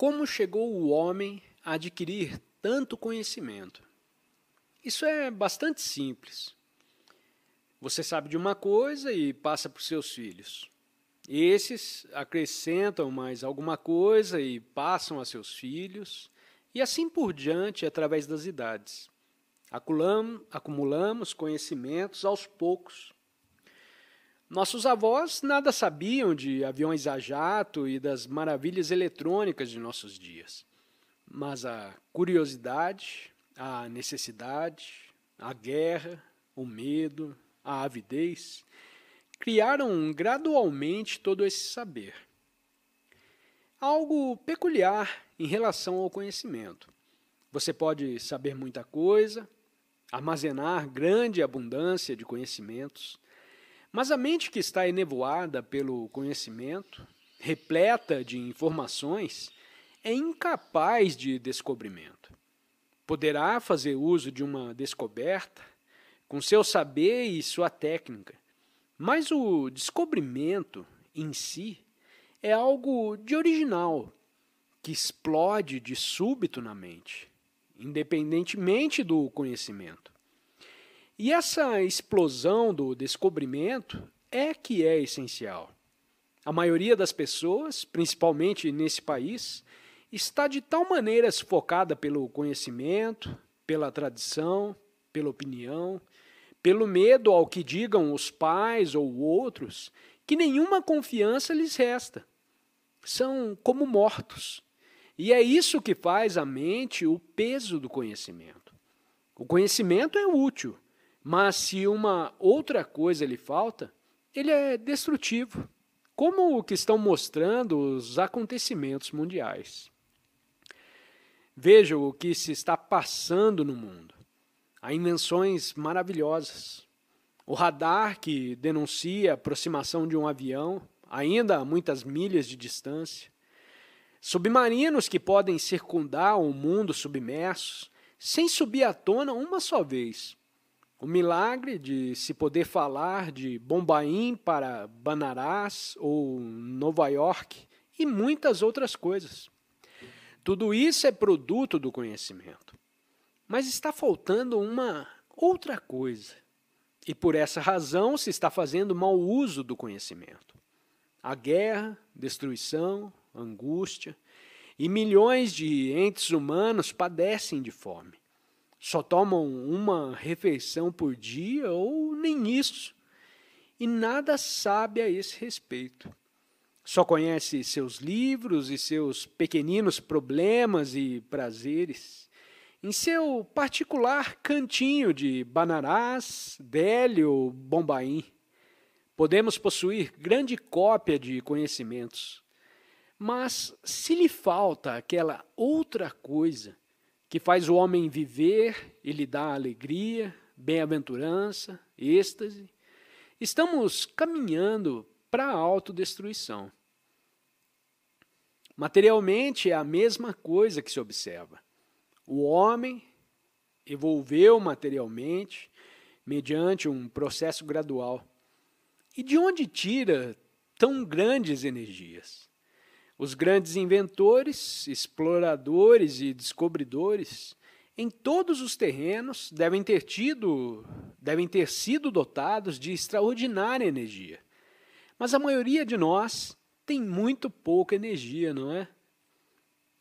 Como chegou o homem a adquirir tanto conhecimento? Isso é bastante simples. Você sabe de uma coisa e passa para os seus filhos. Esses acrescentam mais alguma coisa e passam a seus filhos, e assim por diante através das idades. Acumulamos conhecimentos aos poucos nossos avós nada sabiam de aviões a jato e das maravilhas eletrônicas de nossos dias. Mas a curiosidade, a necessidade, a guerra, o medo, a avidez criaram gradualmente todo esse saber. Algo peculiar em relação ao conhecimento. Você pode saber muita coisa, armazenar grande abundância de conhecimentos mas a mente que está enevoada pelo conhecimento, repleta de informações, é incapaz de descobrimento. Poderá fazer uso de uma descoberta com seu saber e sua técnica, mas o descobrimento em si é algo de original que explode de súbito na mente, independentemente do conhecimento. E essa explosão do descobrimento é que é essencial. A maioria das pessoas, principalmente nesse país, está de tal maneira sufocada pelo conhecimento, pela tradição, pela opinião, pelo medo ao que digam os pais ou outros, que nenhuma confiança lhes resta. São como mortos. E é isso que faz a mente o peso do conhecimento. O conhecimento é útil, mas se uma outra coisa lhe falta, ele é destrutivo, como o que estão mostrando os acontecimentos mundiais. Veja o que se está passando no mundo. Há invenções maravilhosas. O radar que denuncia a aproximação de um avião, ainda a muitas milhas de distância. Submarinos que podem circundar o um mundo submersos, sem subir à tona uma só vez, o milagre de se poder falar de Bombaim para Banarás ou Nova York e muitas outras coisas. Tudo isso é produto do conhecimento. Mas está faltando uma outra coisa. E por essa razão se está fazendo mau uso do conhecimento. A guerra, destruição, angústia e milhões de entes humanos padecem de fome só tomam uma refeição por dia ou nem isso, e nada sabe a esse respeito. Só conhece seus livros e seus pequeninos problemas e prazeres. Em seu particular cantinho de Banarás, Delhi ou Bombaim, podemos possuir grande cópia de conhecimentos. Mas se lhe falta aquela outra coisa, que faz o homem viver e lhe dá alegria, bem-aventurança, êxtase, estamos caminhando para a autodestruição. Materialmente é a mesma coisa que se observa. O homem evolveu materialmente mediante um processo gradual. E de onde tira tão grandes energias? Os grandes inventores, exploradores e descobridores em todos os terrenos devem ter tido, devem ter sido dotados de extraordinária energia. Mas a maioria de nós tem muito pouca energia, não é?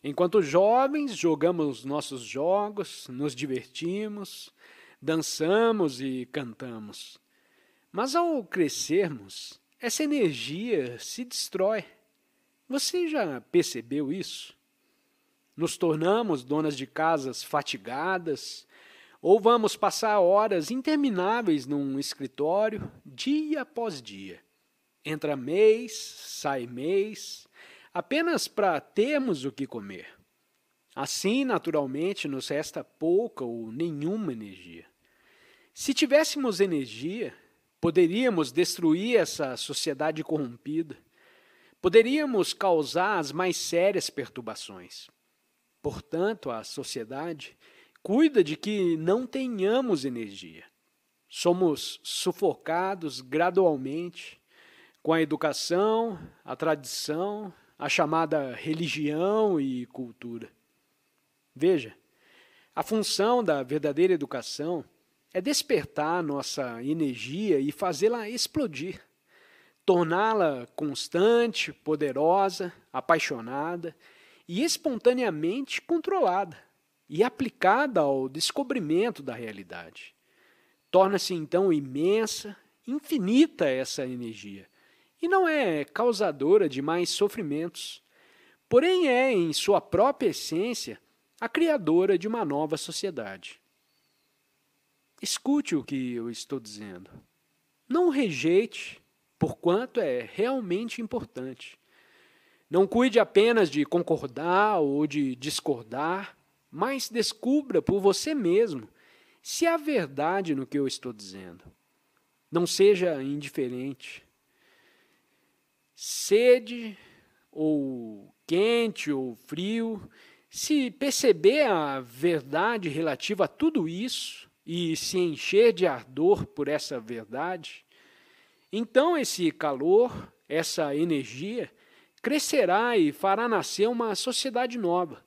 Enquanto jovens, jogamos nossos jogos, nos divertimos, dançamos e cantamos. Mas ao crescermos, essa energia se destrói. Você já percebeu isso? Nos tornamos donas de casas fatigadas, ou vamos passar horas intermináveis num escritório, dia após dia. Entra mês, sai mês, apenas para termos o que comer. Assim, naturalmente, nos resta pouca ou nenhuma energia. Se tivéssemos energia, poderíamos destruir essa sociedade corrompida poderíamos causar as mais sérias perturbações. Portanto, a sociedade cuida de que não tenhamos energia. Somos sufocados gradualmente com a educação, a tradição, a chamada religião e cultura. Veja, a função da verdadeira educação é despertar nossa energia e fazê-la explodir torná-la constante, poderosa, apaixonada e espontaneamente controlada e aplicada ao descobrimento da realidade. Torna-se então imensa, infinita essa energia e não é causadora de mais sofrimentos, porém é, em sua própria essência, a criadora de uma nova sociedade. Escute o que eu estou dizendo. Não rejeite por quanto é realmente importante. Não cuide apenas de concordar ou de discordar, mas descubra por você mesmo se há verdade no que eu estou dizendo. Não seja indiferente. Sede ou quente ou frio, se perceber a verdade relativa a tudo isso e se encher de ardor por essa verdade, então esse calor, essa energia, crescerá e fará nascer uma sociedade nova.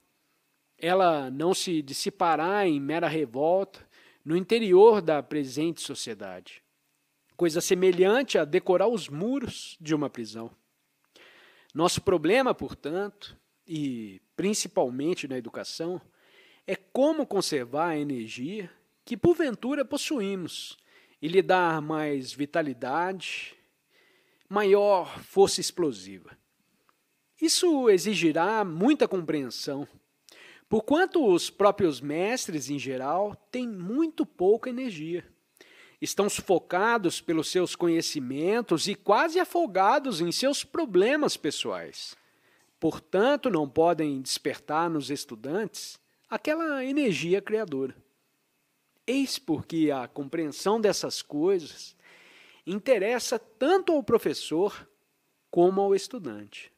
Ela não se dissipará em mera revolta no interior da presente sociedade, coisa semelhante a decorar os muros de uma prisão. Nosso problema, portanto, e principalmente na educação, é como conservar a energia que porventura possuímos e lhe dar mais vitalidade, maior força explosiva. Isso exigirá muita compreensão, porquanto os próprios mestres, em geral, têm muito pouca energia. Estão sufocados pelos seus conhecimentos e quase afogados em seus problemas pessoais. Portanto, não podem despertar nos estudantes aquela energia criadora. Eis porque a compreensão dessas coisas interessa tanto ao professor como ao estudante.